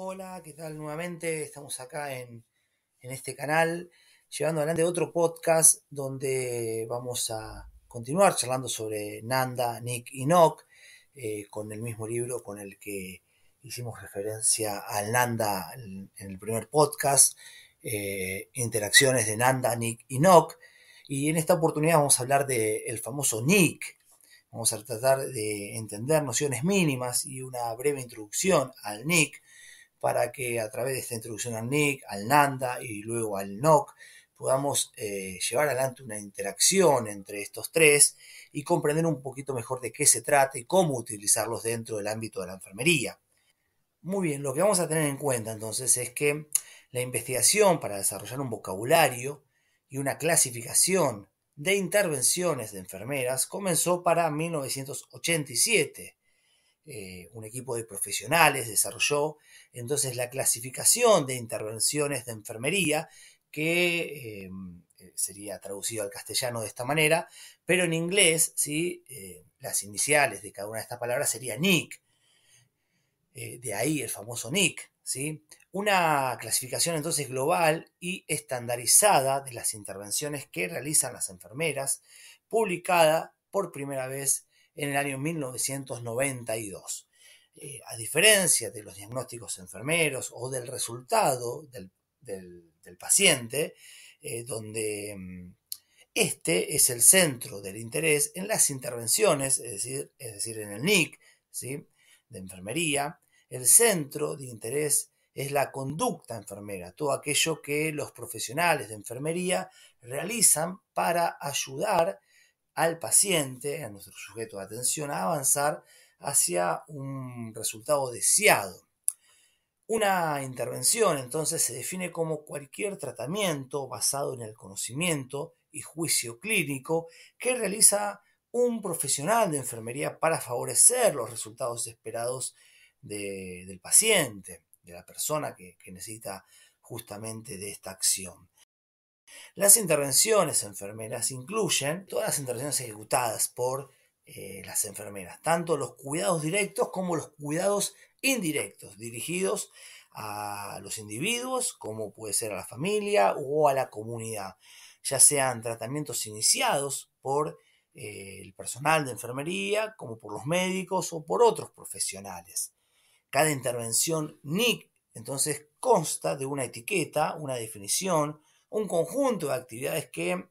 Hola, ¿qué tal nuevamente? Estamos acá en, este canal llevando adelante otro podcast donde vamos a continuar charlando sobre Nanda, Nick y Nock eh, con el mismo libro con el que hicimos referencia al Nanda en, el primer podcast, eh, Interacciones de Nanda, Nick y Nock. Y en esta oportunidad vamos a hablar del famoso Nick, vamos a tratar de entender nociones mínimas y una breve introducción al Nick para que a través de esta introducción al NIC, al NANDA y luego al NOC podamos eh, llevar adelante una interacción entre estos tres y comprender un poquito mejor de qué se trata y cómo utilizarlos dentro del ámbito de la enfermería. Muy bien, lo que vamos a tener en cuenta entonces es que la investigación para desarrollar un vocabulario y una clasificación de intervenciones de enfermeras comenzó para 1987 eh, un equipo de profesionales desarrolló entonces la clasificación de intervenciones de enfermería que eh, eh, sería traducido al castellano de esta manera, pero en inglés, ¿sí? las iniciales de cada una de estas palabras sería NIC, de ahí el famoso NIC, ¿sí? una clasificación entonces global y estandarizada de las intervenciones que realizan las enfermeras, publicada por primera vez en el año 1992. Eh, a diferencia de los diagnósticos enfermeros o del resultado del, paciente, eh, donde mm, este es el centro del interés en las intervenciones, es decir, es decir en el NIC ¿sí? de enfermería, el centro de interés es la conducta enfermera, todo aquello que los profesionales de enfermería realizan para ayudar al paciente, a nuestro sujeto de atención, a avanzar hacia un resultado deseado. Una intervención entonces se define como cualquier tratamiento basado en el conocimiento y juicio clínico que realiza un profesional de enfermería para favorecer los resultados esperados del paciente, de la persona que necesita justamente de esta acción. Las intervenciones enfermeras incluyen todas las intervenciones ejecutadas por eh, las enfermeras, tanto los cuidados directos como los cuidados indirectos, dirigidos a los individuos, como puede ser a la familia o a la comunidad, ya sean tratamientos iniciados por eh, el personal de enfermería, como por los médicos o por otros profesionales. Cada intervención NIC entonces consta de una etiqueta, una definición, un conjunto de actividades que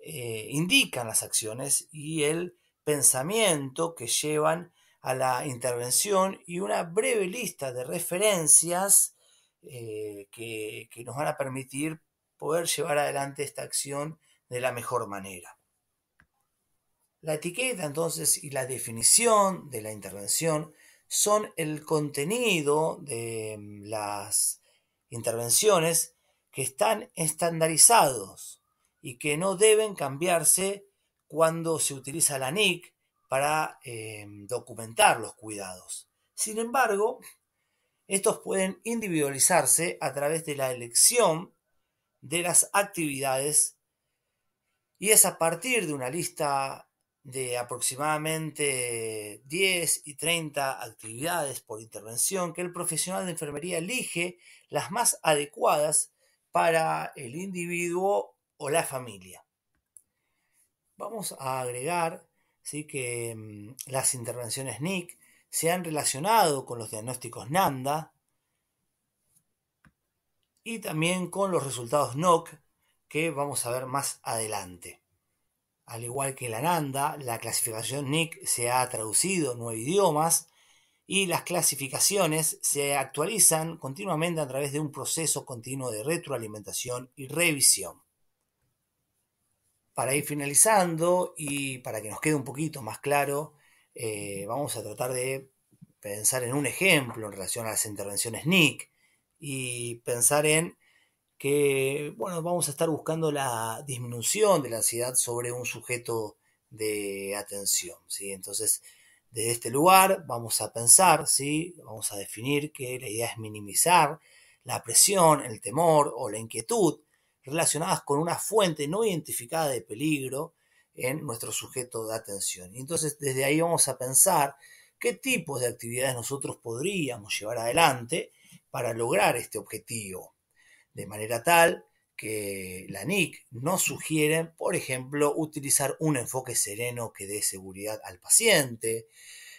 eh, indican las acciones y el pensamiento que llevan a la intervención y una breve lista de referencias eh, que, que nos van a permitir poder llevar adelante esta acción de la mejor manera. La etiqueta entonces y la definición de la intervención son el contenido de mm, las intervenciones que están estandarizados y que no deben cambiarse cuando se utiliza la NIC para eh, documentar los cuidados. Sin embargo, estos pueden individualizarse a través de la elección de las actividades y es a partir de una lista de aproximadamente 10 y 30 actividades por intervención que el profesional de enfermería elige las más adecuadas para el individuo o la familia. Vamos a agregar ¿sí? que mm, las intervenciones NIC se han relacionado con los diagnósticos NANDA y también con los resultados NOC que vamos a ver más adelante. Al igual que la NANDA, la clasificación NIC se ha traducido en nueve idiomas y las clasificaciones se actualizan continuamente a través de un proceso continuo de retroalimentación y revisión. Para ir finalizando y para que nos quede un poquito más claro, eh, vamos a tratar de pensar en un ejemplo en relación a las intervenciones NIC y pensar en que, bueno, vamos a estar buscando la disminución de la ansiedad sobre un sujeto de atención, ¿sí? Entonces, desde este lugar vamos a pensar, ¿sí? vamos a definir que la idea es minimizar la presión, el temor o la inquietud relacionadas con una fuente no identificada de peligro en nuestro sujeto de atención. Y entonces desde ahí vamos a pensar qué tipos de actividades nosotros podríamos llevar adelante para lograr este objetivo, de manera tal que la NIC nos sugiere, por ejemplo, utilizar un enfoque sereno que dé seguridad al paciente.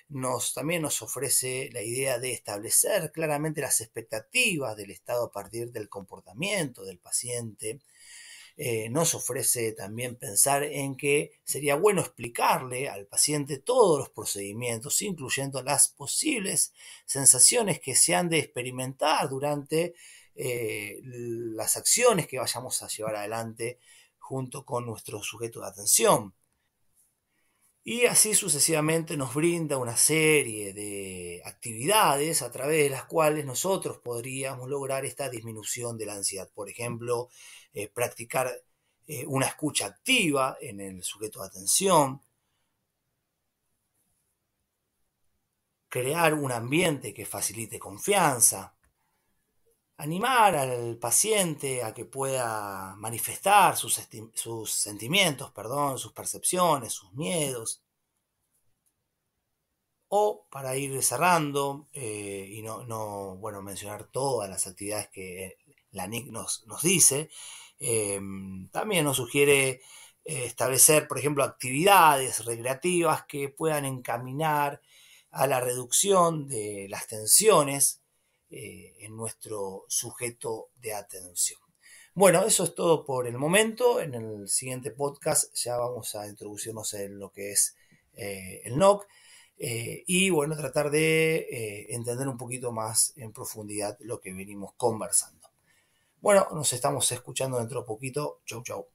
Nos, también nos ofrece la idea de establecer claramente las expectativas del Estado a partir del comportamiento del paciente. Eh, nos ofrece también pensar en que sería bueno explicarle al paciente todos los procedimientos, incluyendo las posibles sensaciones que se han de experimentar durante eh, las acciones que vayamos a llevar adelante junto con nuestro sujeto de atención. Y así sucesivamente nos brinda una serie de actividades a través de las cuales nosotros podríamos lograr esta disminución de la ansiedad. Por ejemplo, eh, practicar eh, una escucha activa en el sujeto de atención, crear un ambiente que facilite confianza, animar al paciente a que pueda manifestar sus, sentimientos, perdón, sus percepciones, sus miedos. O para ir cerrando eh, y no, no, bueno, mencionar todas las actividades que eh, la NIC nos, nos dice, em, también nos sugiere eh, establecer, por ejemplo, actividades recreativas que puedan encaminar a la reducción de las tensiones eh, en nuestro sujeto de atención. Bueno, eso es todo por el momento. En el siguiente podcast ya vamos a introducirnos en lo que es eh, el NOC eh, y bueno, tratar de entender un poquito más en profundidad lo que venimos conversando. Bueno, nos estamos escuchando dentro de poquito. Chau, chau.